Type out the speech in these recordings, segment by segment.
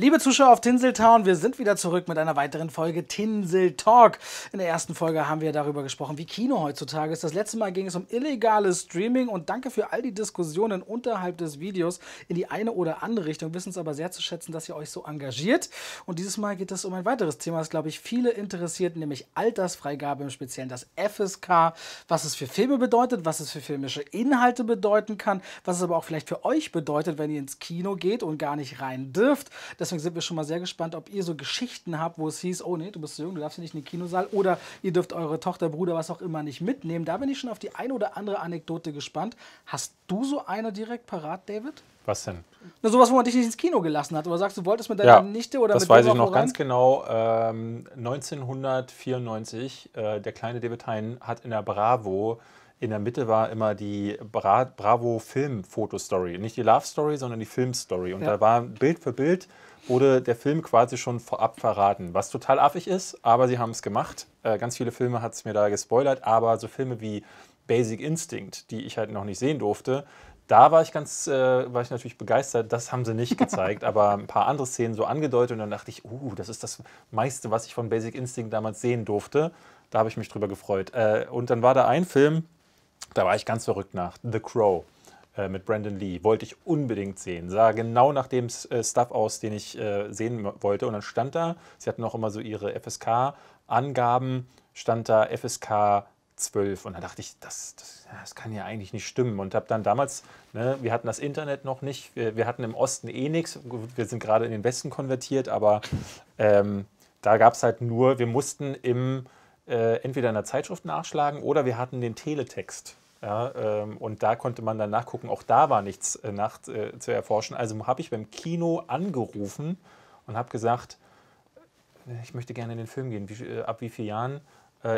Liebe Zuschauer auf Tinseltown, wir sind wieder zurück mit einer weiteren Folge Tinsel Talk. In der ersten Folge haben wir darüber gesprochen, wie Kino heutzutage ist. Das letzte Mal ging es um illegales Streaming und danke für all die Diskussionen unterhalb des Videos in die eine oder andere Richtung. Wir wissen es aber sehr zu schätzen, dass ihr euch so engagiert. Und dieses Mal geht es um ein weiteres Thema, das glaube ich viele interessiert, nämlich Altersfreigabe im Speziellen das FSK, was es für Filme bedeutet, was es für filmische Inhalte bedeuten kann, was es aber auch vielleicht für euch bedeutet, wenn ihr ins Kino geht und gar nicht rein dürft. Das Deswegen sind wir schon mal sehr gespannt, ob ihr so Geschichten habt, wo es hieß, oh nee, du bist zu jung, du darfst hier nicht in den Kinosaal oder ihr dürft eure Tochter, Bruder, was auch immer nicht mitnehmen. Da bin ich schon auf die eine oder andere Anekdote gespannt. Hast du so eine direkt parat, David? Was denn? Na, sowas, wo man dich nicht ins Kino gelassen hat. Oder sagst du, wolltest mit deiner ja, Nichte oder das mit Das weiß ich noch rein? ganz genau. Ähm, 1994, äh, der kleine David Hein hat in der Bravo in der Mitte war immer die Bra Bravo Film Foto Story. Nicht die Love Story, sondern die Film Story. Und ja. da war Bild für Bild wurde der Film quasi schon vorab verraten, was total affig ist, aber sie haben es gemacht. Äh, ganz viele Filme hat es mir da gespoilert, aber so Filme wie Basic Instinct, die ich halt noch nicht sehen durfte, da war ich ganz, äh, war ich natürlich begeistert. Das haben sie nicht gezeigt, aber ein paar andere Szenen so angedeutet und dann dachte ich, uh, das ist das meiste, was ich von Basic Instinct damals sehen durfte. Da habe ich mich drüber gefreut. Äh, und dann war da ein Film, da war ich ganz verrückt nach. The Crow äh, mit Brandon Lee wollte ich unbedingt sehen. Sah genau nach dem äh, Stuff aus, den ich äh, sehen wollte. Und dann stand da, sie hatten auch immer so ihre FSK-Angaben, stand da FSK 12. Und dann dachte ich, das, das, das kann ja eigentlich nicht stimmen. Und habe dann damals, ne, wir hatten das Internet noch nicht, wir, wir hatten im Osten eh nichts, wir sind gerade in den Westen konvertiert, aber ähm, da gab es halt nur, wir mussten im äh, entweder in der Zeitschrift nachschlagen oder wir hatten den Teletext. Ja, ähm, und da konnte man dann nachgucken, auch da war nichts äh, nach, äh, zu erforschen. Also habe ich beim Kino angerufen und habe gesagt, äh, ich möchte gerne in den Film gehen. Wie, äh, ab wie vielen Jahren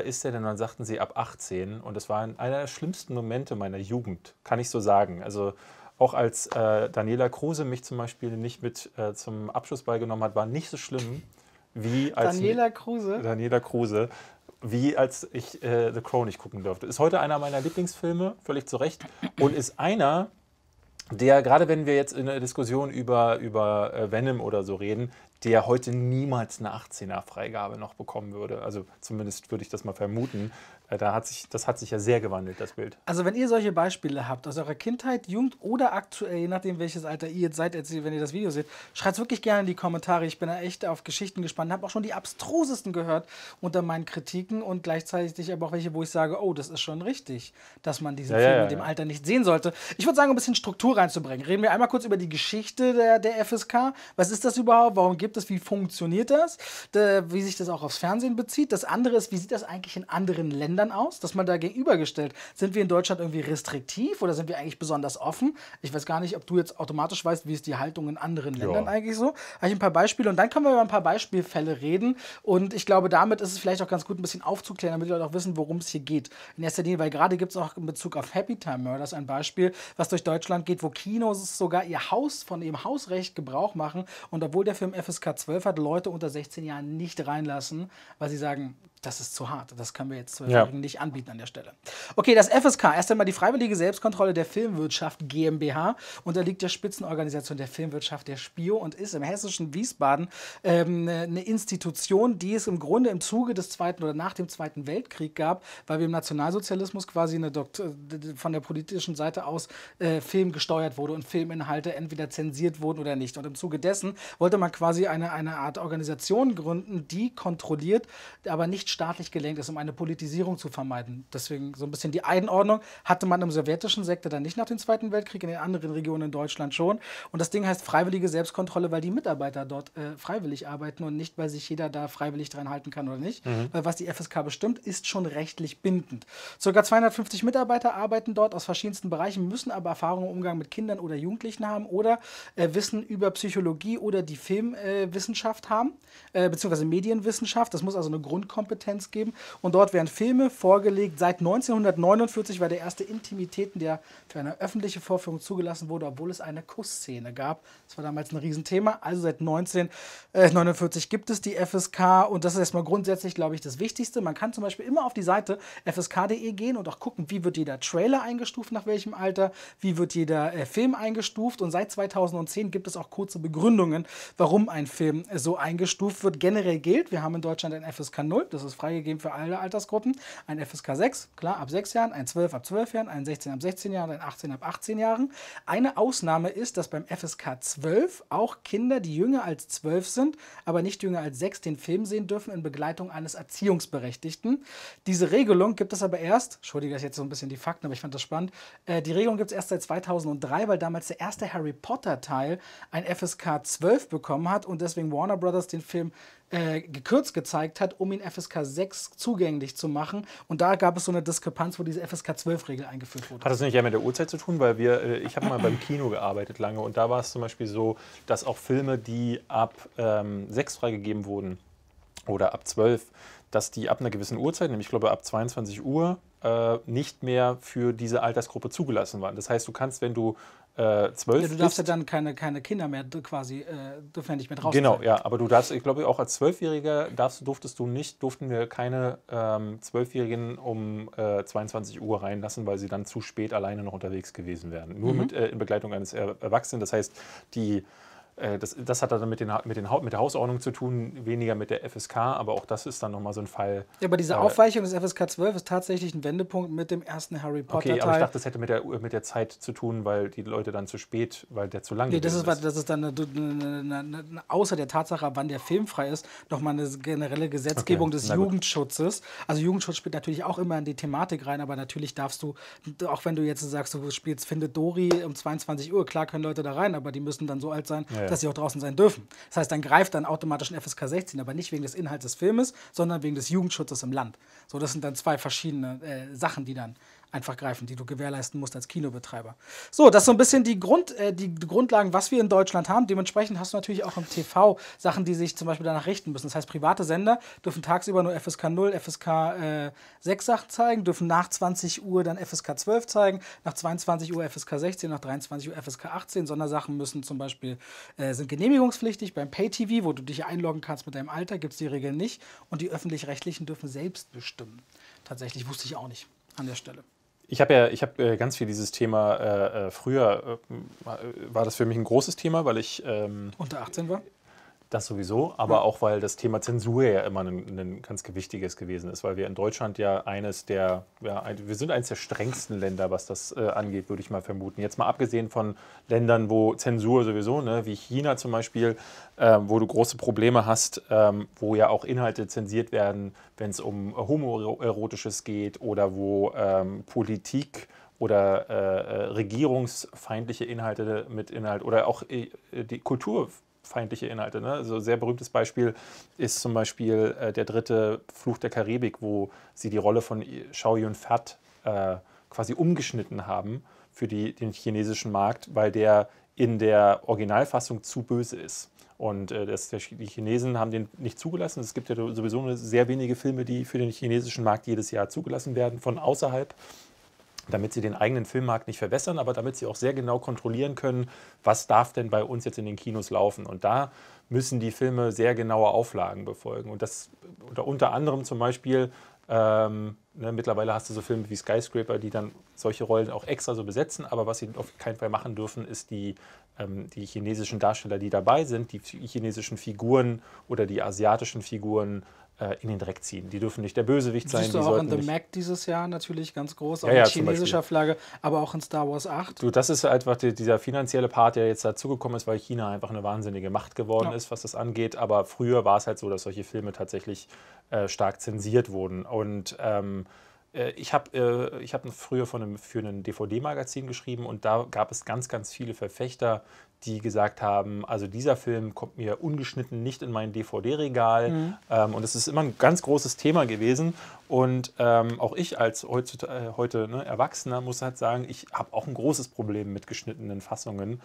ist der denn? Dann sagten sie ab 18. Und das war einer der schlimmsten Momente meiner Jugend, kann ich so sagen. Also auch als äh, Daniela Kruse mich zum Beispiel nicht mit äh, zum Abschluss beigenommen hat, war nicht so schlimm wie als Daniela Kruse. Daniela Kruse wie als ich äh, The Crow nicht gucken durfte. Ist heute einer meiner Lieblingsfilme, völlig zu Recht. Und ist einer, der, gerade wenn wir jetzt in der Diskussion über, über äh, Venom oder so reden, der heute niemals eine 18er-Freigabe noch bekommen würde. Also zumindest würde ich das mal vermuten. Äh, da hat sich, das hat sich ja sehr gewandelt, das Bild. Also wenn ihr solche Beispiele habt aus eurer Kindheit, Jugend oder aktuell, je nachdem welches Alter ihr jetzt seid, wenn ihr das Video seht, schreibt es wirklich gerne in die Kommentare. Ich bin da echt auf Geschichten gespannt, habe auch schon die abstrusesten gehört unter meinen Kritiken und gleichzeitig aber auch welche, wo ich sage, oh, das ist schon richtig, dass man diesen ja, Film ja, ja. in dem Alter nicht sehen sollte. Ich würde sagen, um ein bisschen Struktur reinzubringen, reden wir einmal kurz über die Geschichte der, der FSK. Was ist das überhaupt? Warum gibt es? Wie funktioniert das? Äh, wie sich das auch aufs Fernsehen bezieht? Das andere ist, wie sieht das eigentlich in anderen Ländern anderen aus, dass man da gegenübergestellt. Sind wir in Deutschland irgendwie restriktiv oder sind wir eigentlich besonders offen? Ich weiß gar nicht, ob du jetzt automatisch weißt, wie ist die Haltung in anderen Ländern ja. eigentlich so. Habe ich ein paar Beispiele und dann können wir über ein paar Beispielfälle reden. Und ich glaube, damit ist es vielleicht auch ganz gut, ein bisschen aufzuklären, damit die Leute auch wissen, worum es hier geht. In erster Linie, weil gerade gibt es auch in Bezug auf Happy Time Murders ein Beispiel, was durch Deutschland geht, wo Kinos sogar ihr Haus von ihrem Hausrecht Gebrauch machen und obwohl der Film FSK 12 hat, Leute unter 16 Jahren nicht reinlassen, weil sie sagen, das ist zu hart. Das können wir jetzt ja. nicht anbieten an der Stelle. Okay, das FSK, erst einmal die Freiwillige Selbstkontrolle der Filmwirtschaft GmbH, unterliegt der Spitzenorganisation der Filmwirtschaft der Spio und ist im hessischen Wiesbaden ähm, eine ne Institution, die es im Grunde im Zuge des Zweiten oder nach dem Zweiten Weltkrieg gab, weil wir im Nationalsozialismus quasi eine Dokt äh, von der politischen Seite aus äh, Film gesteuert wurde und Filminhalte entweder zensiert wurden oder nicht. Und im Zuge dessen wollte man quasi eine, eine Art Organisation gründen, die kontrolliert, aber nicht staatlich gelenkt ist, um eine Politisierung zu vermeiden. Deswegen so ein bisschen die Einordnung hatte man im sowjetischen Sektor dann nicht nach dem Zweiten Weltkrieg, in den anderen Regionen in Deutschland schon. Und das Ding heißt freiwillige Selbstkontrolle, weil die Mitarbeiter dort äh, freiwillig arbeiten und nicht, weil sich jeder da freiwillig dran halten kann oder nicht. Mhm. Weil was die FSK bestimmt, ist schon rechtlich bindend. Circa 250 Mitarbeiter arbeiten dort aus verschiedensten Bereichen, müssen aber Erfahrungen im Umgang mit Kindern oder Jugendlichen haben oder äh, Wissen über Psychologie oder die Filmwissenschaft äh, haben, beziehungsweise Medienwissenschaft. Das muss also eine Grundkompetenz Medienkompetenz geben. Und dort werden Filme vorgelegt. Seit 1949 war der erste Intimitäten, der für eine öffentliche Vorführung zugelassen wurde, obwohl es eine Kussszene gab. Das war damals ein Riesenthema. Also seit 1949 äh, gibt es die FSK und das ist erstmal grundsätzlich, glaube ich, das Wichtigste. Man kann zum Beispiel immer auf die Seite fsk.de gehen und auch gucken, wie wird jeder Trailer eingestuft, nach welchem Alter, wie wird jeder äh, Film eingestuft. Und seit 2010 gibt es auch kurze Begründungen, warum ein Film äh, so eingestuft wird. Generell gilt, wir haben in Deutschland ein FSK 0, das ist ist freigegeben für alle Altersgruppen. Ein FSK 6, klar, ab 6 Jahren, ein 12 ab 12 Jahren, ein 16 ab 16 Jahren, ein 18 ab 18 Jahren. Eine Ausnahme ist, dass beim FSK 12 auch Kinder, die jünger als 12 sind, aber nicht jünger als 6, den Film sehen dürfen in Begleitung eines Erziehungsberechtigten. Diese Regelung gibt es aber erst, entschuldige, dass jetzt so ein bisschen die Fakten, aber ich fand das spannend, äh, die Regelung gibt es erst seit 2003, weil damals der erste Harry Potter-Teil ein FSK 12 bekommen hat und deswegen Warner Brothers den Film äh, gekürzt gezeigt hat, um ihn FSK 6 zugänglich zu machen. Und da gab es so eine Diskrepanz, wo diese FSK 12-Regel eingeführt wurde. Hat das nicht eher mit der Uhrzeit zu tun? Weil wir, äh, ich habe mal beim Kino gearbeitet lange und da war es zum Beispiel so, dass auch Filme, die ab ähm, 6 freigegeben wurden oder ab 12, dass die ab einer gewissen Uhrzeit, nämlich ich glaube ab 22 Uhr, äh, nicht mehr für diese Altersgruppe zugelassen waren. Das heißt, du kannst, wenn du äh, 12 ja, du darfst bist, ja dann keine, keine Kinder mehr quasi, äh, dürfen ja nicht mehr draußen Genau, sein. ja, aber du darfst, ich glaube, auch als Zwölfjähriger darfst, durftest du nicht, durften wir keine ähm, Zwölfjährigen ähm, um äh, 22 Uhr reinlassen, weil sie dann zu spät alleine noch unterwegs gewesen wären. Nur mhm. mit, äh, in Begleitung eines Erwachsenen. Das heißt, die äh, das, das, hat dann mit, den, mit, den, mit, der Hausordnung zu tun, weniger mit der FSK, aber auch das ist dann nochmal so ein Fall. Ja, aber diese äh, Aufweichung des FSK 12 ist tatsächlich ein Wendepunkt mit dem ersten Harry Potter. Okay, Teil. aber ich dachte, das hätte mit der, mit der Zeit zu tun, weil die Leute dann zu spät, weil der zu lang nee, das ist. Nee, das ist dann eine, eine, eine, außer der Tatsache, wann der Film frei ist, nochmal eine generelle Gesetzgebung okay, des Jugendschutzes. Also Jugendschutz spielt natürlich auch immer in die Thematik rein, aber natürlich darfst du, auch wenn du jetzt sagst, du spielst Finde Dori um 22 Uhr, klar können Leute da rein, aber die müssen dann so alt sein, ja, ja dass sie auch draußen sein dürfen. Das heißt, dann greift dann automatisch ein FSK 16, aber nicht wegen des Inhalts des Filmes, sondern wegen des Jugendschutzes im Land. So, das sind dann zwei verschiedene äh, Sachen, die dann einfach greifen, die du gewährleisten musst als Kinobetreiber. So, das ist so ein bisschen die, Grund, äh, die Grundlagen, was wir in Deutschland haben. Dementsprechend hast du natürlich auch im TV Sachen, die sich zum Beispiel danach richten müssen. Das heißt, private Sender dürfen tagsüber nur FSK 0, FSK äh, 6 Sachen zeigen, dürfen nach 20 Uhr dann FSK 12 zeigen, nach 22 Uhr FSK 16, nach 23 Uhr FSK 18. Sondersachen müssen zum Beispiel, äh, sind genehmigungspflichtig. Beim Pay-TV, wo du dich einloggen kannst mit deinem Alter, gibt es die Regeln nicht. Und die Öffentlich-Rechtlichen dürfen selbst bestimmen. Tatsächlich wusste ich auch nicht an der Stelle. Ich habe ja, ich habe äh, ganz viel dieses Thema äh, äh, früher äh, war das für mich ein großes Thema, weil ich ähm, unter 18 war. Das sowieso, aber ja. auch weil das Thema Zensur ja immer ein, ein, ganz gewichtiges gewesen ist, weil wir in Deutschland ja eines der, ja, ein, wir sind eines der strengsten Länder, was das äh, angeht, würde ich mal vermuten. Jetzt mal abgesehen von Ländern, wo Zensur sowieso, ne, wie China zum Beispiel, ähm, wo du große Probleme hast, ähm, wo ja auch Inhalte zensiert werden, wenn es um homoerotisches geht oder wo ähm, Politik oder äh, äh, regierungsfeindliche Inhalte mit Inhalt oder auch äh, die Kultur feindliche Inhalte. Ne? Also sehr berühmtes Beispiel ist zum Beispiel äh, der dritte Fluch der Karibik, wo sie die Rolle von Shao Yun-Fat äh, quasi umgeschnitten haben für die, den chinesischen Markt, weil der in der Originalfassung zu böse ist. Und äh, das, die Chinesen haben den nicht zugelassen. Es gibt ja sowieso sehr wenige Filme, die für den chinesischen Markt jedes Jahr zugelassen werden von außerhalb damit sie den eigenen Filmmarkt nicht verwässern, aber damit sie auch sehr genau kontrollieren können, was darf denn bei uns jetzt in den Kinos laufen. Und da müssen die Filme sehr genaue Auflagen befolgen. Und das oder unter anderem zum Beispiel, ähm, ne, mittlerweile hast du so Filme wie Skyscraper, die dann solche Rollen auch extra so besetzen, aber was sie auf keinen Fall machen dürfen, ist die, ähm, die chinesischen Darsteller, die dabei sind, die chinesischen Figuren oder die asiatischen Figuren äh, in den Dreck ziehen. Die dürfen nicht der Bösewicht sein. Siehst du auch in The Mac dieses Jahr natürlich ganz groß, auch ja, ja, chinesischer Flagge, aber auch in Star Wars 8. Du, das ist einfach die, dieser finanzielle Part, der jetzt dazugekommen ist, weil China einfach eine wahnsinnige Macht geworden ja. ist, was das angeht. Aber früher war es halt so, dass solche Filme tatsächlich äh, stark zensiert wurden. Und ähm, äh, ich habe äh, hab früher einem, für ein DVD-Magazin geschrieben und da gab es ganz, ganz viele Verfechter die gesagt haben, also dieser Film kommt mir ungeschnitten nicht in mein DVD-Regal. Mhm. Ähm, und es ist immer ein ganz großes Thema gewesen. Und ähm, auch ich als heutzutage, äh, heute ne, Erwachsener muss halt sagen, ich habe auch ein großes Problem mit geschnittenen Fassungen.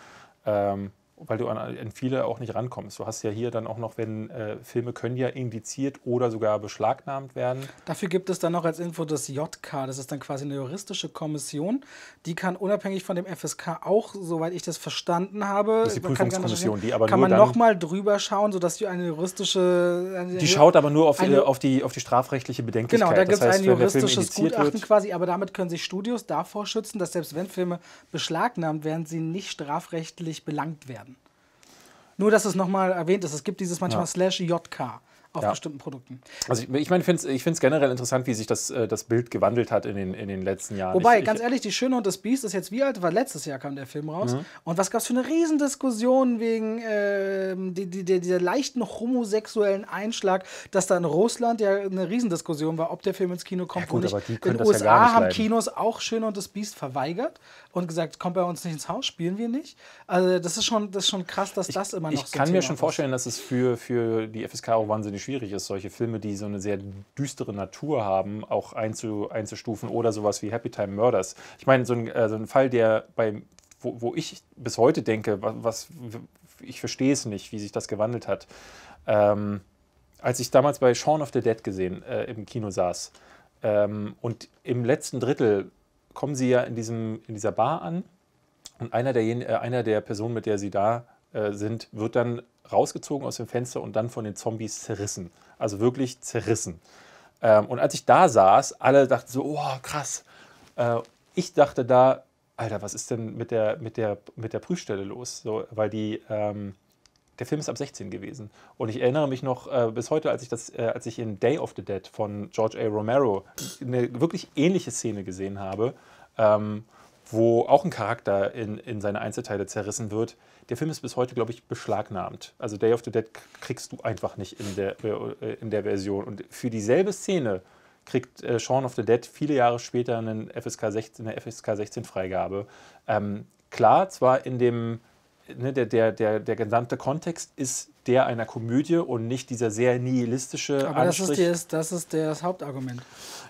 Ähm, weil du an, an, viele auch nicht rankommst. Du hast ja hier dann auch noch, wenn äh, Filme können ja indiziert oder sogar beschlagnahmt werden. Dafür gibt es dann noch als Info das JK, das ist dann quasi eine juristische Kommission, die kann unabhängig von dem FSK auch, soweit ich das verstanden habe, das ist die Prüfungskommission, die aber kann nur man nochmal drüber schauen, sodass du eine juristische... Eine, die schaut aber nur auf, eine, die, äh, auf, die, auf die strafrechtliche Bedenklichkeit. Genau, da gibt es ein juristisches Gutachten wird, quasi, aber damit können sich Studios davor schützen, dass selbst wenn Filme beschlagnahmt werden, sie nicht strafrechtlich belangt werden. Nur, dass es nochmal erwähnt ist, es gibt dieses manchmal ja. slash JK auf ja. bestimmten Produkten. Also ich, ich meine, ich finde es generell interessant, wie sich das, äh, das Bild gewandelt hat in den, in den letzten Jahren. Wobei, ich, ganz ehrlich, Die Schöne und das Biest ist jetzt wie alt? Weil letztes Jahr kam der Film raus. Mhm. Und was gab es für eine Riesendiskussion wegen äh, die, die, die, dieser leichten homosexuellen Einschlag, dass da in Russland ja eine Riesendiskussion war, ob der Film ins Kino kommt ja, gut, oder nicht. in den USA ja haben Kinos auch Schöne und das Biest verweigert und gesagt, kommt bei uns nicht ins Haus, spielen wir nicht. Also das ist schon, das ist schon krass, dass ich, das immer noch ich so Ich kann mir schon vorstellen, dass es für, für die FSK auch wahnsinnig schwierig ist, solche Filme, die so eine sehr düstere Natur haben, auch einzu, einzustufen oder sowas wie Happy Time Murders. Ich meine, so ein, äh, so ein Fall, der bei, wo, wo, ich bis heute denke, was, was, ich verstehe es nicht, wie sich das gewandelt hat. Ähm, als ich damals bei Shaun of the Dead gesehen äh, im Kino saß ähm, und im letzten Drittel kommen sie ja in, diesem, in dieser Bar an und einer der, äh, einer der Personen, mit der sie da äh, sind, wird dann rausgezogen aus dem Fenster und dann von den Zombies zerrissen. Also wirklich zerrissen. Ähm, und als ich da saß, alle dachten so, oh, krass. Äh, ich dachte da, Alter, was ist denn mit der, mit der, mit der Prüfstelle los? So, weil die, ähm, der Film ist ab 16 gewesen. Und ich erinnere mich noch äh, bis heute, als ich, das, äh, als ich in Day of the Dead von George A. Romero eine wirklich ähnliche Szene gesehen habe, ähm, wo auch ein Charakter in, in seine Einzelteile zerrissen wird, der Film ist bis heute, glaube ich, beschlagnahmt. Also Day of the Dead kriegst du einfach nicht in der, äh, in der Version. Und für dieselbe Szene kriegt äh, Shaun of the Dead viele Jahre später einen FSK 16, eine FSK 16 Freigabe. Ähm, klar, zwar in dem ne, der, der, der, der gesamte Kontext ist der einer Komödie und nicht dieser sehr nihilistische Aber Anstrich. das ist, der, das ist der, das Hauptargument.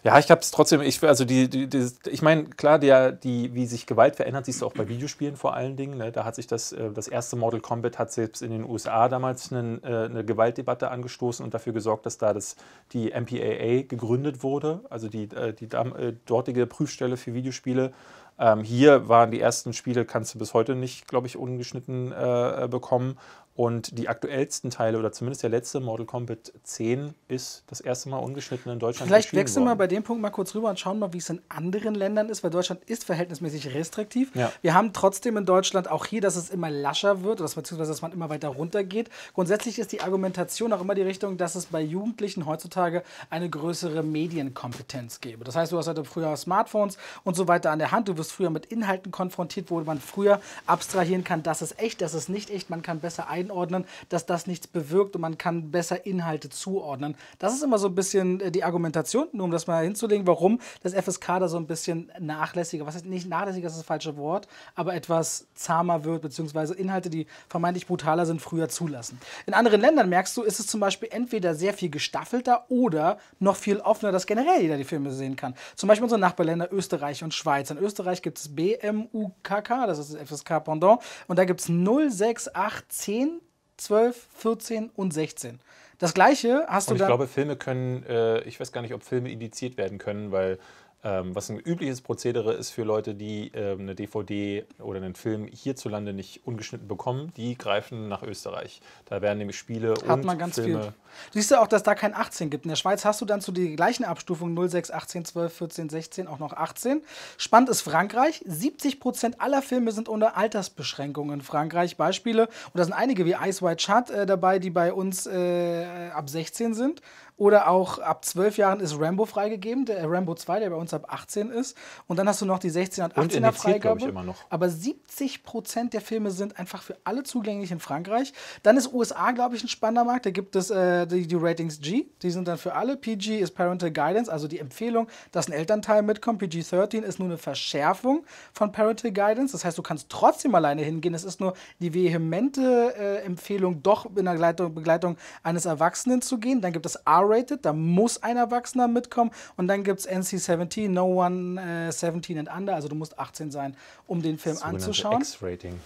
Ja, ich habe es trotzdem, ich, also die, die, die ich meine, klar, der, die, wie sich Gewalt verändert, siehst du auch bei Videospielen vor allen Dingen. Ne? Da hat sich das, äh, das erste Mortal Kombat hat selbst in den USA damals einen, äh, eine Gewaltdebatte angestoßen und dafür gesorgt, dass da das, die MPAA gegründet wurde, also die, äh, die, die dortige Prüfstelle für Videospiele ähm, hier waren die ersten Spiele, kannst du bis heute nicht, glaube ich, ungeschnitten äh, äh bekommen. Und die aktuellsten Teile oder zumindest der letzte Mortal Kombat 10 ist das erste Mal ungeschnitten in Deutschland. Vielleicht wechseln wir bei dem Punkt mal kurz rüber und schauen mal, wie es in anderen Ländern ist, weil Deutschland ist verhältnismäßig restriktiv. Ja. Wir haben trotzdem in Deutschland auch hier, dass es immer lascher wird, beziehungsweise dass man immer weiter runtergeht. Grundsätzlich ist die Argumentation auch immer die Richtung, dass es bei Jugendlichen heutzutage eine größere Medienkompetenz gäbe. Das heißt, du hast heute halt früher Smartphones und so weiter an der Hand. Du wirst früher mit Inhalten konfrontiert, wo man früher abstrahieren kann, das ist echt, das ist nicht echt. Man kann besser ein einordnen, dass das nichts bewirkt und man kann besser Inhalte zuordnen. Das ist immer so ein bisschen äh, die Argumentation, nur um das mal hinzulegen, warum das FSK da so ein bisschen nachlässiger, was heißt nicht nachlässiger, das ist das falsche Wort, aber etwas zahmer wird, beziehungsweise Inhalte, die vermeintlich brutaler sind, früher zulassen. In anderen Ländern merkst du, ist es zum Beispiel entweder sehr viel gestaffelter oder noch viel offener, dass generell jeder die Filme sehen kann. Zum Beispiel unsere Nachbarländer Österreich und Schweiz. In Österreich gibt es BMUKK, das ist das FSK-Pendant, und da gibt es 06810 12, 14 und 16. Das gleiche hast und du. Ich glaube, Filme können, äh, ich weiß gar nicht, ob Filme indiziert werden können, weil ähm, was ein übliches Prozedere ist für Leute, die ähm, eine DVD oder einen Film hierzulande nicht ungeschnitten bekommen, die greifen nach Österreich. Da werden nämlich Spiele Hat und man ganz Filme. Viel. Du siehst ja auch, dass da kein 18 gibt. In der Schweiz hast du dann zu den gleichen Abstufungen 06, 18, 12, 14, 16 auch noch 18. Spannend ist Frankreich. 70 Prozent aller Filme sind unter Altersbeschränkungen in Frankreich. Beispiele, und da sind einige wie Ice White Chat äh, dabei, die bei uns äh, ab 16 sind. Oder auch ab zwölf Jahren ist Rambo freigegeben, der äh, Rambo 2, der bei uns ab 18 ist. Und dann hast du noch die 16 und 18er und Freigabe. Ich, immer noch. Aber 70 Prozent der Filme sind einfach für alle zugänglich in Frankreich. Dann ist USA, glaube ich, ein spannender Markt. Da gibt es äh, die, die Ratings G, die sind dann für alle. PG ist Parental Guidance, also die Empfehlung, dass ein Elternteil mitkommt. PG-13 ist nur eine Verschärfung von Parental Guidance. Das heißt, du kannst trotzdem alleine hingehen. Es ist nur die vehemente äh, Empfehlung, doch in der Begleitung, Begleitung eines Erwachsenen zu gehen. Dann gibt es R R-rated, da muss ein Erwachsener mitkommen. Und dann gibt es NC-17, No One äh, 17 and Under, also du musst 18 sein, um den Film anzuschauen.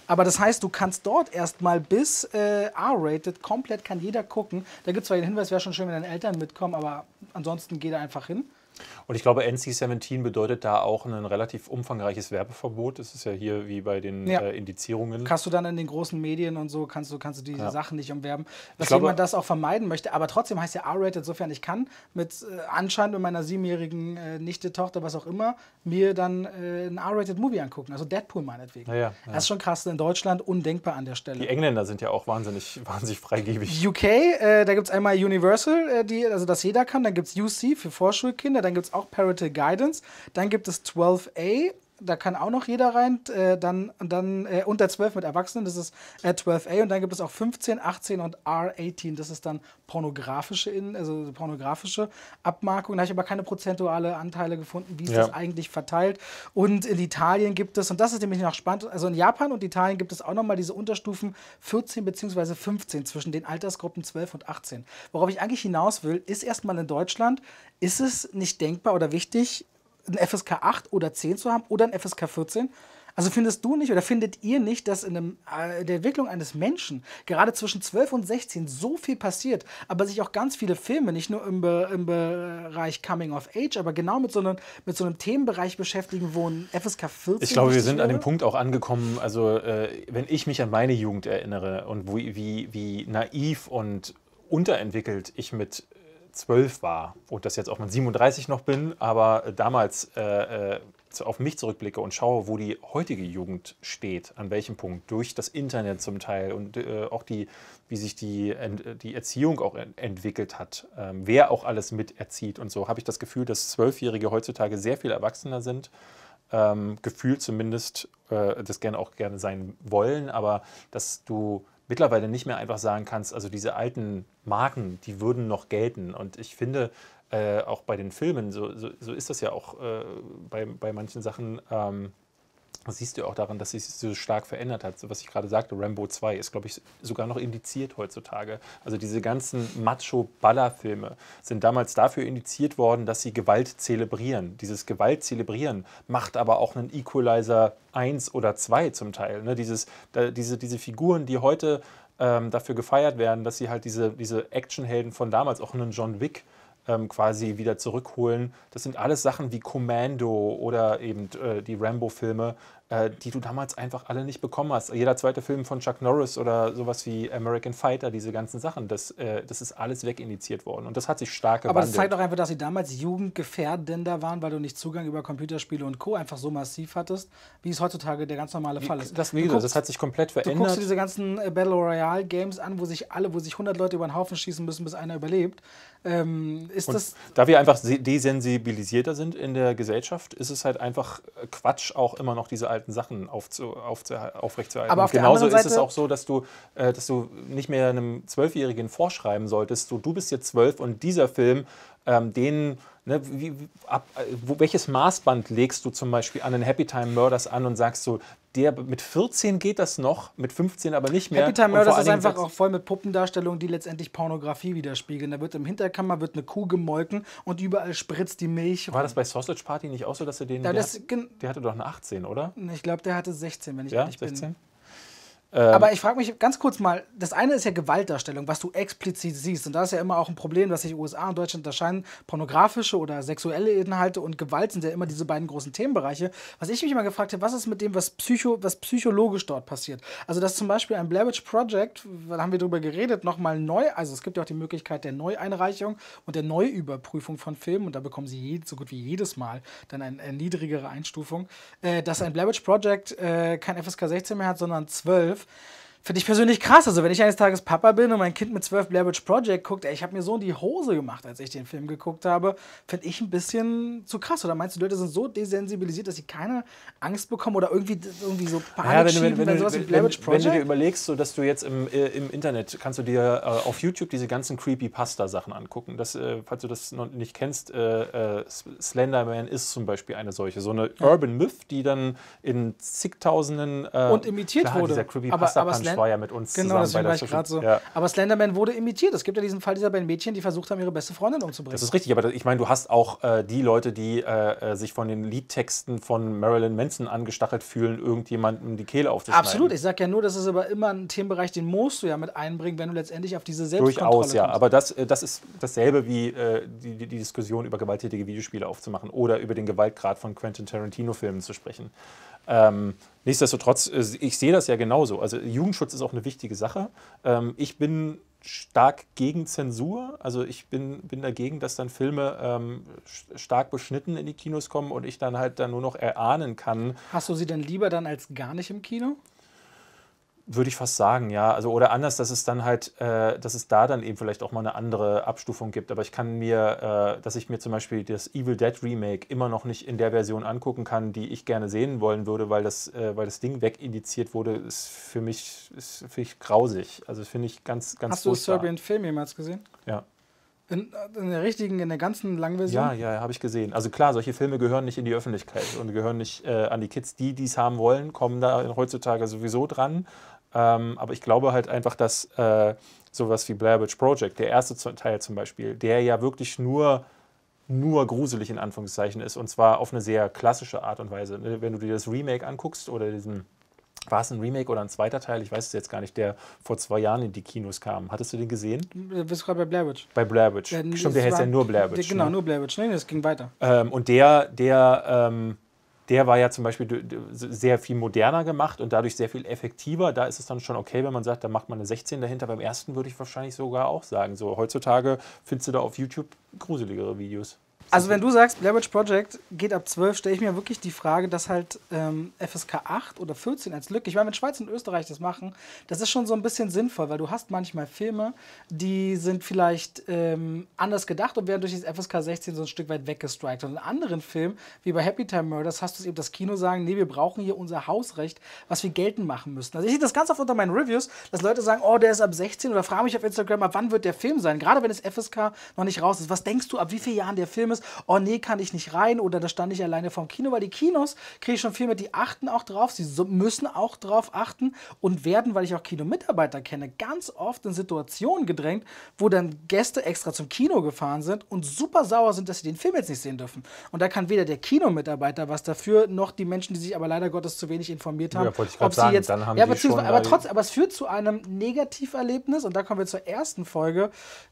Aber das heißt, du kannst dort erstmal bis äh, R-rated komplett, kann jeder gucken. Da gibt es zwar den Hinweis, wäre schon schön, wenn deine Eltern mitkommen, aber ansonsten geh da einfach hin. Und ich glaube, NC17 bedeutet da auch ein relativ umfangreiches Werbeverbot. Das ist ja hier wie bei den ja. äh, Indizierungen. Kannst du dann in den großen Medien und so, kannst du, kannst du diese ja. Sachen nicht umwerben, weswegen man das auch vermeiden möchte. Aber trotzdem heißt ja R-Rated, insofern ich kann, mit äh, anscheinend mit meiner siebenjährigen äh, Nichte, Tochter, was auch immer, mir dann äh, einen R-Rated-Movie angucken. Also Deadpool meinetwegen. Ja, Das ist schon krass, in Deutschland undenkbar an der Stelle. Die Engländer sind ja auch wahnsinnig, wahnsinnig freigebig. UK, äh, da gibt es einmal Universal, äh, die, also das jeder kann, dann gibt es UC für Vorschulkinder, dann gibt es auch Parental Guidance, dann gibt es 12a da kann auch noch jeder rein. Äh, dann dann äh, unter 12 mit Erwachsenen, das ist äh, 12a. Und dann gibt es auch 15, 18 und R18. Das ist dann pornografische, in, also pornografische Abmarkung. Da habe ich aber keine prozentuale Anteile gefunden, wie ist ja. das eigentlich verteilt. Und in Italien gibt es, und das ist nämlich noch spannend, also in Japan und Italien gibt es auch nochmal diese Unterstufen 14 bzw. 15 zwischen den Altersgruppen 12 und 18. Worauf ich eigentlich hinaus will, ist erstmal in Deutschland, ist es nicht denkbar oder wichtig, ein FSK 8 oder 10 zu haben oder ein FSK 14. Also findest du nicht oder findet ihr nicht, dass in, einem, äh, der Entwicklung eines Menschen gerade zwischen 12 und 16 so viel passiert, aber sich auch ganz viele Filme, nicht nur im, Be im Bereich Coming of Age, aber genau mit so, einem, mit so einem Themenbereich beschäftigen, wo ein FSK 14. Ich glaube, wir sind wäre? an dem Punkt auch angekommen, also äh, wenn ich mich an meine Jugend erinnere und wie, wie, wie naiv und unterentwickelt ich mit 12 war und das jetzt auch mit 37 noch bin, aber äh, damals äh, äh auf mich zurückblicke und schaue, wo die heutige Jugend steht, an welchem Punkt, durch das Internet zum Teil und äh, auch die, wie sich die, äh, die Erziehung auch entwickelt hat, äh, wer auch alles miterzieht und so, habe ich das Gefühl, dass Zwölfjährige heutzutage sehr viel erwachsener sind. Ähm, Gefühl zumindest, das gerne auch gerne sein wollen, aber dass du mittlerweile nicht mehr einfach sagen kannst, also diese alten Marken, die würden noch gelten. Und ich finde, äh, auch bei den Filmen, so, so, so, ist das ja auch äh, bei, bei manchen Sachen. Ähm, das siehst du auch daran, dass sich so stark verändert hat. So, was ich gerade sagte, Rambo 2 ist, glaube ich, sogar noch indiziert heutzutage. Also diese ganzen Macho-Baller-Filme sind damals dafür indiziert worden, dass sie Gewalt zelebrieren. Dieses Gewalt zelebrieren macht aber auch einen Equalizer 1 oder 2 zum Teil. Ne? Dieses, da, diese, diese Figuren, die heute ähm, dafür gefeiert werden, dass sie halt diese, diese Actionhelden von damals, auch einen John Wick, äh, ähm, quasi wieder zurückholen. Das sind alles Sachen wie Commando oder eben äh, die Rambo-Filme, äh, die du damals einfach alle nicht bekommen hast. Jeder zweite Film von Chuck Norris oder sowas wie American Fighter, diese ganzen Sachen, das, äh, das ist alles wegindiziert worden. Und das hat sich stark gewandelt. Aber das zeigt auch einfach, dass sie damals jugendgefährdender waren, weil du nicht Zugang über Computerspiele und Co. einfach so massiv hattest, wie es heutzutage der ganz normale Fall ist. Das, wie gesagt, das hat sich komplett verändert. Du guckst dir diese ganzen äh, Battle Royale Games an, wo sich alle, wo sich 100 Leute über den Haufen schießen müssen, bis einer überlebt. Ähm, ist das da wir einfach desensibilisierter sind in der Gesellschaft, ist es halt einfach äh, Quatsch, auch immer noch diese alten alten Sachen aufzu, aufzu, aufrechtzuerhalten. Aber auf genauso ist es auch so, dass du, äh, dass du nicht mehr einem Zwölfjährigen vorschreiben solltest, so, du bist jetzt zwölf und dieser Film, ähm, den Ne, wie, ab, äh, wo, welches Maßband legst du zum Beispiel an den Happy Time Murders an und sagst so, der mit 14 geht das noch, mit 15 aber nicht mehr. Happy Time Murders ist einfach auch voll mit Puppendarstellungen, die letztendlich Pornografie widerspiegeln. Da wird im Hinterkammer wird eine Kuh gemolken und überall spritzt die Milch. War das bei Sausage Party nicht auch so, dass er den, ja, der, hat, der, hatte doch eine 18, oder? Ich glaube, der hatte 16, wenn ich ja, ehrlich 16? bin. Ähm aber ich frage mich ganz kurz mal, das eine ist ja Gewaltdarstellung, was du explizit siehst. Und da ist ja immer auch ein Problem, dass sich USA und Deutschland unterscheiden. Pornografische oder sexuelle Inhalte und Gewalt sind ja immer diese beiden großen Themenbereiche. Was ich mich mal gefragt habe, was ist mit dem, was, psycho, was psychologisch dort passiert? Also, dass zum Beispiel ein Blair Witch Project, da haben wir drüber geredet, nochmal neu, also es gibt ja auch die Möglichkeit der Neueinreichung und der Neuüberprüfung von Filmen. Und da bekommen sie so gut wie jedes Mal dann eine, eine niedrigere Einstufung. Äh, dass ein Blair Project äh, kein FSK 16 mehr hat, sondern 12 live. finde ich persönlich krass. Also wenn ich eines Tages Papa bin und mein Kind mit 12 Blair Witch Project guckt, ey, ich habe mir so in die Hose gemacht, als ich den Film geguckt habe, finde ich ein bisschen zu krass. Oder meinst du, die Leute sind so desensibilisiert, dass sie keine Angst bekommen oder irgendwie, irgendwie so Panik ja, wenn, schieben, wenn, wenn, wenn sowas wie Blair Witch Project? Wenn du dir überlegst, so, dass du jetzt im, äh, im Internet, kannst du dir äh, auf YouTube diese ganzen Creepypasta-Sachen angucken. Das, äh, falls du das noch nicht kennst, äh, äh, Slenderman ist zum Beispiel eine solche. So eine ja. Urban Myth, die dann in zigtausenden... Äh, und imitiert klar, wurde. Dieser Creepypasta aber, aber Slenderman war ja mit uns genau, zusammen. Genau, deswegen war ich so. Ja. Aber Slenderman wurde imitiert. Es gibt ja diesen Fall dieser beiden Mädchen, die versucht haben, ihre beste Freundin umzubringen. Das ist richtig, aber ich meine, du hast auch äh, die Leute, die äh, äh, sich von den Liedtexten von Marilyn Manson angestachelt fühlen, irgendjemandem die Kehle aufzuschneiden. Absolut, ich sage ja nur, das ist aber immer ein Themenbereich, den musst du ja mit einbringen, wenn du letztendlich auf diese Selbstkontrolle Durchaus, ja, kommst. aber das, äh, das ist dasselbe wie äh, die, die Diskussion über gewalttätige Videospiele aufzumachen oder über den Gewaltgrad von Quentin Tarantino-Filmen zu sprechen. Ähm, Nichtsdestotrotz, äh, ich sehe das ja genauso. Also Jugendschutz ist auch eine wichtige Sache. Ähm, ich bin stark gegen Zensur. Also ich bin, bin dagegen, dass dann Filme ähm, stark beschnitten in die Kinos kommen und ich dann halt dann nur noch erahnen kann. Hast du sie denn lieber dann als gar nicht im Kino? würde ich fast sagen, ja. Also, oder anders, dass es dann halt, äh, dass es da dann eben vielleicht auch mal eine andere Abstufung gibt. Aber ich kann mir, äh, dass ich mir zum Beispiel das Evil Dead Remake immer noch nicht in der Version angucken kann, die ich gerne sehen wollen würde, weil das, äh, weil das Ding wegindiziert wurde, ist für mich, ist für mich grausig. Also finde ich ganz, ganz Hast furchtbar. du Serbian Film jemals gesehen? Ja. In, äh, in, der richtigen, in der ganzen Langversion? Ja, ja, habe ich gesehen. Also klar, solche Filme gehören nicht in die Öffentlichkeit und gehören nicht äh, an die Kids. Die, die es haben wollen, kommen da heutzutage sowieso dran. Ähm, aber ich glaube halt einfach, dass äh, sowas wie Blair Witch Project, der erste Teil zum Beispiel, der ja wirklich nur nur gruselig in Anführungszeichen ist und zwar auf eine sehr klassische Art und Weise. Ne, wenn du dir das Remake anguckst oder diesen, war es ein Remake oder ein zweiter Teil? Ich weiß es jetzt gar nicht, der vor zwei Jahren in die Kinos kam. Hattest du den gesehen? Äh, du bist gerade bei Blair Witch. Bei Blair Witch. Ja, Stimmt, der heißt ja nur Blair Witch. Genau, ne? nur Blair Witch. Nein, das ging weiter. Ähm, und der, der ähm, der war ja zum Beispiel sehr viel moderner gemacht und dadurch sehr viel effektiver. Da ist es dann schon okay, wenn man sagt, da macht man eine 16 dahinter. Beim ersten würde ich wahrscheinlich sogar auch sagen, so heutzutage findest du da auf YouTube gruseligere Videos. Also wenn du sagst, Blair Witch Project geht ab 12, stelle ich mir wirklich die Frage, dass halt ähm, FSK 8 oder 14 als Lücke, ich meine, wenn Schweiz und Österreich das machen, das ist schon so ein bisschen sinnvoll, weil du hast manchmal Filme, die sind vielleicht ähm, anders gedacht und werden durch das FSK 16 so ein Stück weit weggestrikt. Und in anderen Filmen, wie bei Happy Time Murders, hast du eben das Kino sagen, nee, wir brauchen hier unser Hausrecht, was wir geltend machen müssen. Also ich sehe das ganz oft unter meinen Reviews, dass Leute sagen, oh, der ist ab 16 oder frage mich auf Instagram, ab wann wird der Film sein? Gerade wenn es FSK noch nicht raus ist. Was denkst du, ab wie vielen Jahren der Film ist? ist, oh nee, kann ich nicht rein oder da stand ich alleine vom Kino, weil die Kinos kriege ich schon viel mit, die achten auch drauf, sie müssen auch drauf achten und werden, weil ich auch Kinomitarbeiter kenne, ganz oft in Situationen gedrängt, wo dann Gäste extra zum Kino gefahren sind und super sauer sind, dass sie den Film jetzt nicht sehen dürfen. Und da kann weder der Kinomitarbeiter was dafür, noch die Menschen, die sich aber leider Gottes zu wenig informiert haben, ja, ob sie sagen, jetzt. Dann haben ja, beziehungsweise, aber trotzdem, aber es führt zu einem Negativerlebnis und da kommen wir zur ersten Folge,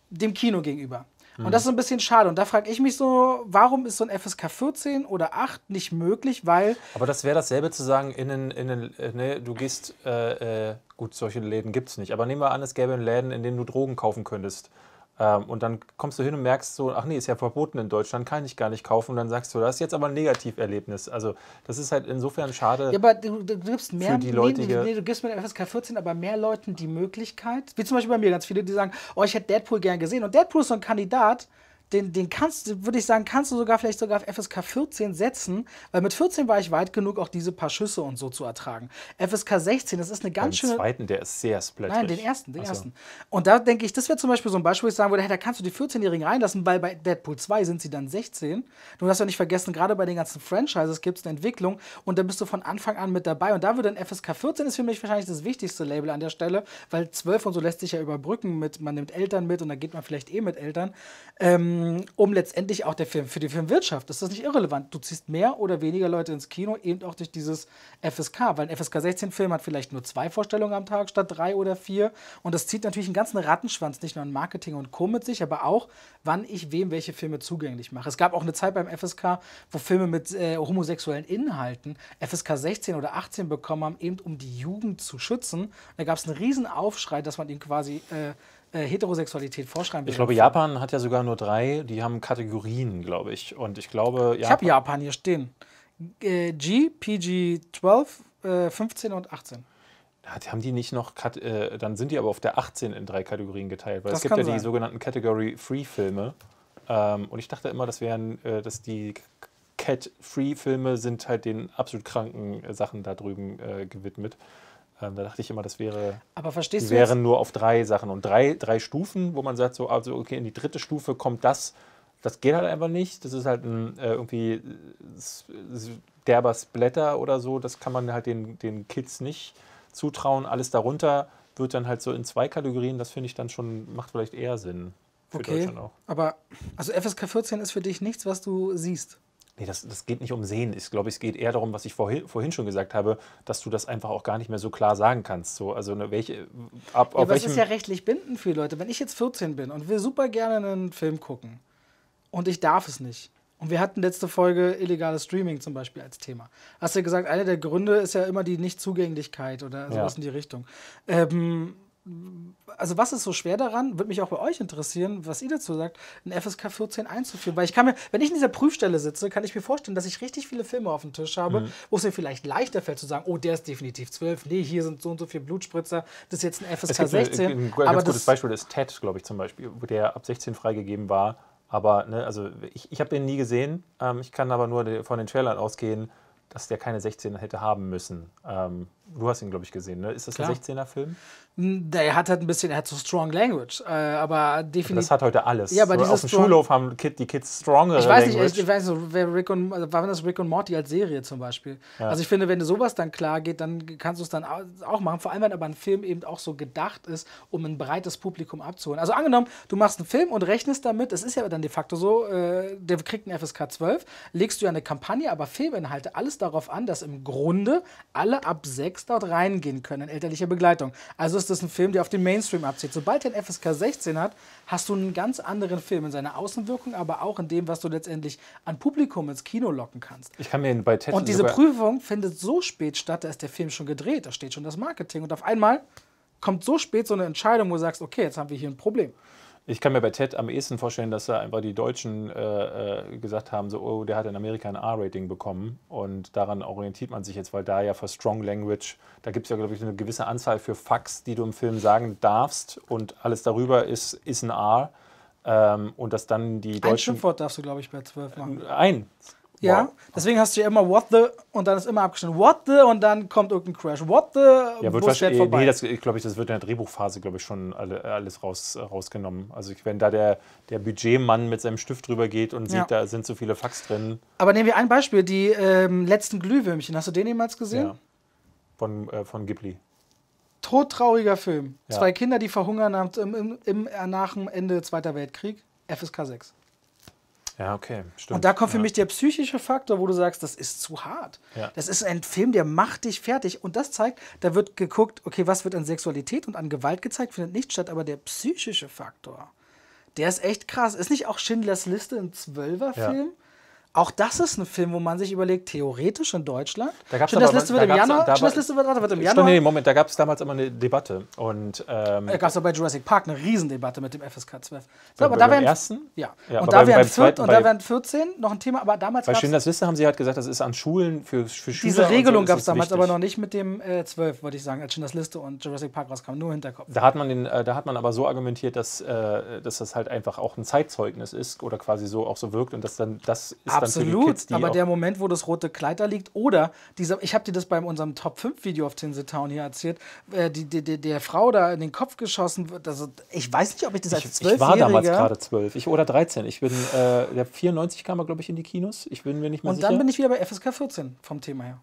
dem Kino gegenüber. Und das ist ein bisschen schade. Und da frage ich mich so, warum ist so ein FSK 14 oder 8 nicht möglich? Weil. Aber das wäre dasselbe zu sagen, in den, in den, äh, ne, du gehst, äh, äh, gut, solche Läden gibt es nicht, aber nehmen wir an, es gäbe einen Läden, in dem du Drogen kaufen könntest. Ähm, und dann kommst du hin und merkst so, ach nee, ist ja verboten in Deutschland, kann ich gar nicht kaufen. Und dann sagst du, das ist jetzt aber ein Negativerlebnis. Also das ist halt insofern schade. Ja, aber du, du gibst mehr für die Leute, nee, du gibst mit FSK 14 aber mehr Leuten die Möglichkeit, wie zum Beispiel bei mir, ganz viele, die sagen, oh, ich hätte Deadpool gern gesehen. Und Deadpool ist so ein Kandidat, den, den kannst würde ich sagen, kannst du sogar vielleicht sogar auf FSK 14 setzen, weil mit 14 war ich weit genug, auch diese paar Schüsse und so zu ertragen. FSK 16, das ist eine ganz schöne. Den zweiten, der ist sehr splatterig. Nein, den ersten, den so. ersten. Und da denke ich, das wäre zum Beispiel so ein Beispiel, wo ich sagen würde, hey, da kannst du die 14-Jährigen reinlassen, weil bei Deadpool 2 sind sie dann 16. Du darfst ja nicht vergessen, gerade bei den ganzen Franchises gibt es eine Entwicklung und da bist du von Anfang an mit dabei. Und da würde ein FSK 14 ist für mich wahrscheinlich das wichtigste Label an der Stelle, weil 12 und so lässt sich ja überbrücken mit, man nimmt Eltern mit und dann geht man vielleicht eh mit Eltern. Ähm, ähm, um letztendlich auch der Film, für die Filmwirtschaft ist das nicht irrelevant. Du ziehst mehr oder weniger Leute ins Kino, eben auch durch dieses FSK, weil ein FSK 16-Film hat vielleicht nur zwei Vorstellungen am Tag statt drei oder vier. Und das zieht natürlich einen ganzen Rattenschwanz, nicht nur in Marketing und Co. mit sich, aber auch, wann ich wem welche Filme zugänglich mache. Es gab auch eine Zeit beim FSK, wo Filme mit äh, homosexuellen Inhalten FSK 16 oder 18 bekommen haben, eben um die Jugend zu schützen. Und da gab es einen riesen Aufschrei, dass man ihnen quasi äh, äh, Heterosexualität vorschreiben Ich glaube, Japan hat ja sogar nur drei, die haben Kategorien, glaube ich. Und ich glaube, Japan Ich habe Japan hier stehen. G, PG 12, 15 und 18. Haben die nicht noch, äh, dann sind die aber auf der 18 in drei Kategorien geteilt, weil das es gibt ja sein. die sogenannten Category-Free-Filme. Ähm, und ich dachte immer, das wären, äh, dass die Cat-Free-Filme sind halt den absolut kranken äh, Sachen da drüben äh, gewidmet. Ähm, da dachte ich immer, das wäre. Aber verstehst die du? wären nur auf drei Sachen und drei, drei Stufen, wo man sagt, so, also okay, in die dritte Stufe kommt das. Das geht halt einfach nicht. Das ist halt ein äh, irgendwie derber Splatter oder so. Das kann man halt den, den Kids nicht zutrauen. Alles darunter wird dann halt so in zwei Kategorien. Das finde ich dann schon, macht vielleicht eher Sinn für okay, Deutschland auch. Aber also FSK 14 ist für dich nichts, was du siehst. Nee, das, das geht nicht um Sehen. Ich glaube, es geht eher darum, was ich vorhin, vorhin schon gesagt habe, dass du das einfach auch gar nicht mehr so klar sagen kannst. So, also ne, welche, ab, ja, aber es ist ja rechtlich bindend für Leute. Wenn ich jetzt 14 bin und will super gerne einen Film gucken und ich darf es nicht. Und wir hatten letzte Folge illegales Streaming zum Beispiel als Thema. Hast du ja gesagt, einer der Gründe ist ja immer die Nichtzugänglichkeit oder sowas ja. in die Richtung. Ähm, also was ist so schwer daran? Würde mich auch bei euch interessieren, was ihr dazu sagt, ein FSK 14 einzuführen. Weil ich kann mir, wenn ich in dieser Prüfstelle sitze, kann ich mir vorstellen, dass ich richtig viele Filme auf dem Tisch habe, mhm. wo es mir vielleicht leichter fällt zu sagen, oh, der ist definitiv 12, nee, hier sind so und so viele Blutspritzer, das ist jetzt ein FSK es 16. Ein, ein, ein aber gutes Beispiel ist Ted, glaube ich, zum Beispiel, wo der ab 16 freigegeben war. Aber, ne, also ich, ich habe den nie gesehen, ähm, ich kann aber nur von den Trailern ausgehen, dass der keine 16 hätte haben müssen. Ähm, Du hast ihn, glaube ich, gesehen, ne? Ist das Klar. ein 16er-Film? Hm, der hat halt ein bisschen, er hat so Strong Language, äh, aber definitiv. Das hat heute alles. Ja, aber so, auf dem strong, Schulhof haben Kid, die Kids strongere Ich weiß nicht, Language. ich, weiß nicht, wer Rick und, also, war das Rick und Morty als Serie zum Beispiel? Ja. Also ich finde, wenn dir sowas dann klar geht, dann kannst du es dann auch machen. Vor allem, wenn aber ein Film eben auch so gedacht ist, um ein breites Publikum abzuholen. Also angenommen, du machst einen Film und rechnest damit, es ist ja dann de facto so, äh, der kriegt einen FSK 12, legst du ja eine Kampagne, aber Filminhalte alles darauf an, dass im Grunde alle ab 6 6 dort reingehen können in elterlicher Begleitung. Also ist das ein Film, der auf den Mainstream abzieht. Sobald er einen FSK 16 hat, hast du einen ganz anderen Film in seiner Außenwirkung, aber auch in dem, was du letztendlich an Publikum ins Kino locken kannst. Ich kann mir ihn bei Ted Und diese Prüfung findet so spät statt, da ist der Film schon gedreht, da steht schon das Marketing und auf einmal kommt so spät so eine Entscheidung, wo du sagst, okay, jetzt haben wir hier ein Problem. Ich kann mir bei Ted am ehesten vorstellen, dass da einfach die Deutschen äh, äh gesagt haben, so, oh, der hat in Amerika ein R-Rating bekommen und daran orientiert man sich jetzt, weil da ja für Strong Language, da gibt es ja, glaube ich, eine gewisse Anzahl für Fax, die du im Film sagen darfst und alles darüber ist, ist ein R. Ähm, und dass dann die Deutschen... Ein Schimpfwort darfst du, glaube ich, bei zwölf machen. Ein. Ja, wow. deswegen hast du ja immer What the und dann ist immer abgeschnitten. What the und dann kommt irgendein Crash. What the? Ja, wird Bus vorbei. Nee, das glaube das wird in der Drehbuchphase, glaube ich, schon alle, alles raus, rausgenommen. Also wenn da der, der Budgetmann mit seinem Stift drüber geht und ja. sieht, da sind so viele Fax drin. Aber nehmen wir ein Beispiel, die ähm, letzten Glühwürmchen. Hast du den jemals gesehen? Ja. Von, äh, von Ghibli. Todtrauriger Film. Ja. Zwei Kinder, die verhungern im, im, im, nach dem Ende Zweiter Weltkrieg. FSK 6. Ja, okay, stimmt. Und da kommt für ja. mich der psychische Faktor, wo du sagst, das ist zu hart. Ja. Das ist ein Film, der macht dich fertig. Und das zeigt, da wird geguckt, okay, was wird an Sexualität und an Gewalt gezeigt, findet nicht statt, aber der psychische Faktor, der ist echt krass. Ist nicht auch Schindlers Liste ein Zwölferfilm? Ja. Auch das ist ein Film, wo man sich überlegt, theoretisch in Deutschland. Da gab's Schindlers wird im Januar. Da Schindlers wird, wird im Januar. Nee, Moment, da gab es damals immer eine Debatte. Und, ähm, da gab es ja bei Jurassic Park eine Riesendebatte mit dem FSK 12. So, aber da wären, ersten? Ja. ja und, da beim, wären beim zweiten, und da wären 14 noch ein Thema, aber damals. Bei Schindlers Liste haben sie halt gesagt, das ist an Schulen für, für Schüler. Diese Regelung so gab es damals wichtig. aber noch nicht mit dem äh, 12, würde ich sagen, als Schindlers Liste und Jurassic Park rauskam. Nur Hinterkopf. Da hat man, den, äh, da hat man aber so argumentiert, dass, äh, dass das halt einfach auch ein Zeitzeugnis ist oder quasi so auch so wirkt und dass dann das ist Absolut, Kids, aber der Moment, wo das rote Kleid da liegt oder dieser, ich habe dir das bei unserem Top 5 Video auf Tinseltown hier erzählt, äh, die, die, die, der Frau da in den Kopf geschossen wird. Also ich weiß nicht, ob ich das als zwölf Ich war damals gerade 12 ich, oder 13. Ich bin, äh, der 94 kam er, glaube ich, in die Kinos. Ich bin mir nicht mehr Und sicher. Und dann bin ich wieder bei FSK 14 vom Thema her.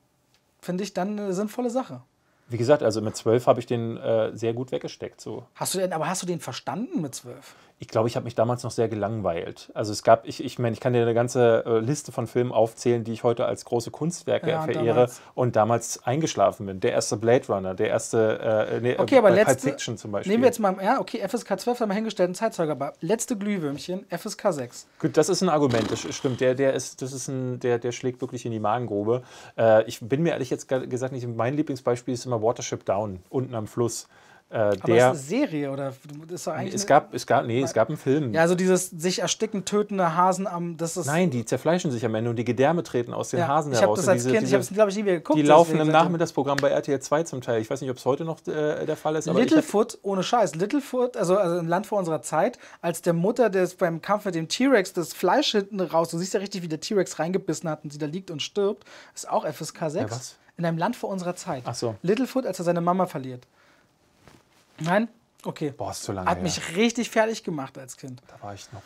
Finde ich dann eine sinnvolle Sache. Wie gesagt, also mit zwölf habe ich den äh, sehr gut weggesteckt. So. Hast du den, aber hast du den verstanden mit zwölf? Ich glaube, ich habe mich damals noch sehr gelangweilt. Also es gab, ich, ich meine, ich kann dir eine ganze äh, Liste von Filmen aufzählen, die ich heute als große Kunstwerke ja, verehre damals. und damals eingeschlafen bin. Der erste Blade Runner, der erste äh, nee, äh, okay, aber letzte, Fiction zum Beispiel. Nehmen wir jetzt mal, ja, okay, FSK 12 haben wir hingestellt, ein Zeitzeuger, aber letzte Glühwürmchen, FSK 6. Gut, das ist ein Argument, das stimmt. Der, der ist, das ist ein, der, der schlägt wirklich in die Magengrube. Äh, ich bin mir ehrlich jetzt gesagt nicht, mein Lieblingsbeispiel ist immer mal Watership Down, unten am Fluss. Äh, Aber ist eine Serie oder ist doch eigentlich. Es gab, es gab, nee, es gab einen Film. Ja, also dieses sich ersticken, tötende Hasen am. Das ist Nein, die zerfleischen sich am Ende und die Gedärme treten aus den ja, Hasen ich heraus. Das als diese, kind, diese, ich habe das glaube ich, nie mehr geguckt. Die laufen im Nachmittagsprogramm bei RTL 2 zum Teil. Ich weiß nicht, ob es heute noch äh, der Fall ist. Littlefoot, ohne Scheiß. Littlefoot, also, also ein Land vor unserer Zeit, als der Mutter des, beim Kampf mit dem T-Rex das Fleisch hinten raus, du siehst ja richtig, wie der T-Rex reingebissen hat und sie da liegt und stirbt, ist auch FSK 6. Ja, was? in einem Land vor unserer Zeit. Ach so. Littlefoot, als er seine Mama verliert. Nein? Okay. Boah, ist zu lange Hat her. mich richtig fertig gemacht als Kind. Da war ich noch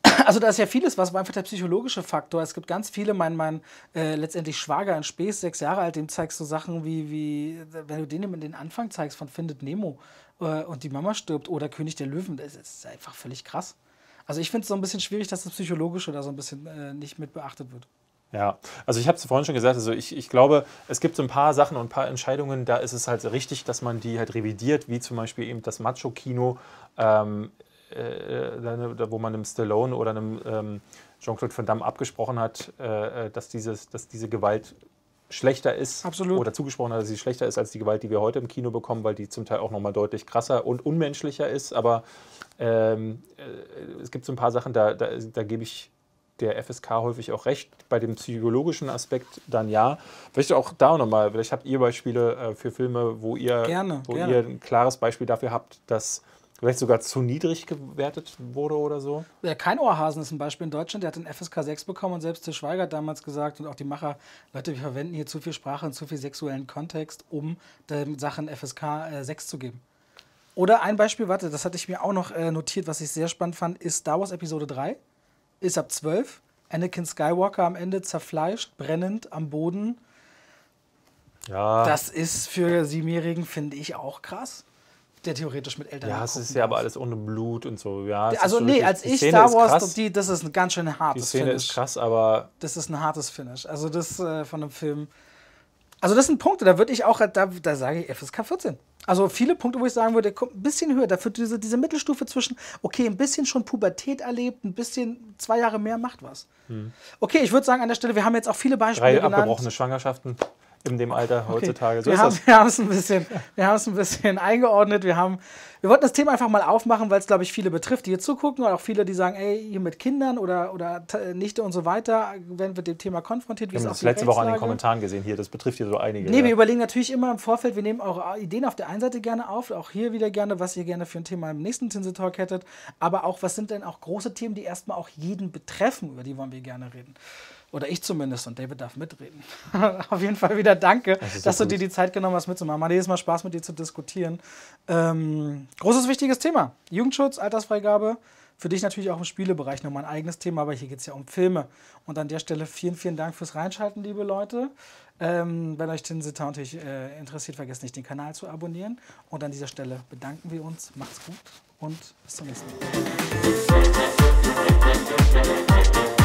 also da ist ja vieles, was aber einfach der psychologische Faktor. Es gibt ganz viele, mein, mein äh, letztendlich Schwager in Späß, sechs Jahre alt, dem zeigst du Sachen wie, wie wenn du denen den Anfang zeigst von Findet Nemo äh, und die Mama stirbt oder König der Löwen, das ist einfach völlig krass. Also ich finde es so ein bisschen schwierig, dass das Psychologische da so ein bisschen äh, nicht mit beachtet wird. Ja, also ich habe es vorhin schon gesagt, also ich, ich glaube, es gibt so ein paar Sachen und ein paar Entscheidungen, da ist es halt richtig, dass man die halt revidiert, wie zum Beispiel eben das Macho-Kino, ähm, äh, äh wo man einem Stallone oder einem ähm, Jean-Claude Van Damme abgesprochen hat, äh, äh, dass, dieses, dass diese Gewalt schlechter ist Absolut. oder zugesprochen hat, dass sie schlechter ist als die Gewalt, die wir heute im Kino bekommen, weil die zum Teil auch nochmal deutlich krasser und unmenschlicher ist. Aber ähm, äh, es gibt so ein paar Sachen, da, da, da gebe ich der FSK häufig auch recht. Bei dem psychologischen Aspekt dann ja. Vielleicht auch da nochmal, vielleicht habt ihr Beispiele äh, für Filme, wo, ihr, gerne, wo gerne. ihr ein klares Beispiel dafür habt, dass vielleicht sogar zu niedrig gewertet wurde oder so? Ja, kein Ohrhasen ist ein Beispiel in Deutschland. Der hat den FSK 6 bekommen und selbst der Schweiger hat damals gesagt und auch die Macher, Leute, wir verwenden hier zu viel Sprache und zu viel sexuellen Kontext, um den Sachen FSK äh, 6 zu geben. Oder ein Beispiel, warte, das hatte ich mir auch noch äh, notiert, was ich sehr spannend fand, ist Star Wars Episode 3 ist ab 12. Anakin Skywalker am Ende zerfleischt, brennend am Boden. Ja. Das ist für Siebenjährigen, finde ich, auch krass. Der theoretisch mit Eltern. Ja, es ist ja aber alles ohne Blut und so. Ja, also, so nee, als ich Star Wars, die, das ist ein ganz schön hartes die Szene Finish. ist krass, aber. Das ist ein hartes Finish. Also, das äh, von einem Film. Also, das sind Punkte, da würde ich auch, da, da sage ich FSK 14. Also viele Punkte, wo ich sagen würde, kommt ein bisschen höher. Dafür diese, diese Mittelstufe zwischen, okay, ein bisschen schon Pubertät erlebt, ein bisschen zwei Jahre mehr macht was. Hm. Okay, ich würde sagen an der Stelle, wir haben jetzt auch viele Beispiele Drei genannt. abgebrochene Schwangerschaften in dem Alter okay. heutzutage. So wir haben, es ein bisschen, wir haben es ein bisschen eingeordnet. Wir haben, wir wollten das Thema einfach mal aufmachen, weil es glaube ich viele betrifft, die hier zugucken und auch viele, die sagen, ey, hier mit Kindern oder oder äh, Nichte und so weiter, werden wir mit dem Thema konfrontiert. wir haben das letzte Woche in den Kommentaren gesehen hier. Das betrifft hier so einige. Nee, ja. wir überlegen natürlich immer im Vorfeld. Wir nehmen eure Ideen auf der einen Seite gerne auf, auch hier wieder gerne, was ihr gerne für ein Thema im nächsten Tinsel Talk hättet. Aber auch, was sind denn auch große Themen, die erstmal auch jeden betreffen, über die wollen wir gerne reden. Oder ich zumindest. Und David darf mitreden. Auf jeden Fall wieder danke, das dass so du dir die Zeit genommen hast mitzumachen. Hat jedes Mal Spaß mit dir zu diskutieren. Ähm, großes, wichtiges Thema. Jugendschutz, Altersfreigabe. Für dich natürlich auch im Spielebereich nochmal ein eigenes Thema, aber hier geht es ja um Filme. Und an der Stelle vielen, vielen Dank fürs Reinschalten, liebe Leute. Ähm, wenn euch Tinsel natürlich äh, interessiert, vergesst nicht, den Kanal zu abonnieren. Und an dieser Stelle bedanken wir uns. Macht's gut und bis zum nächsten Mal.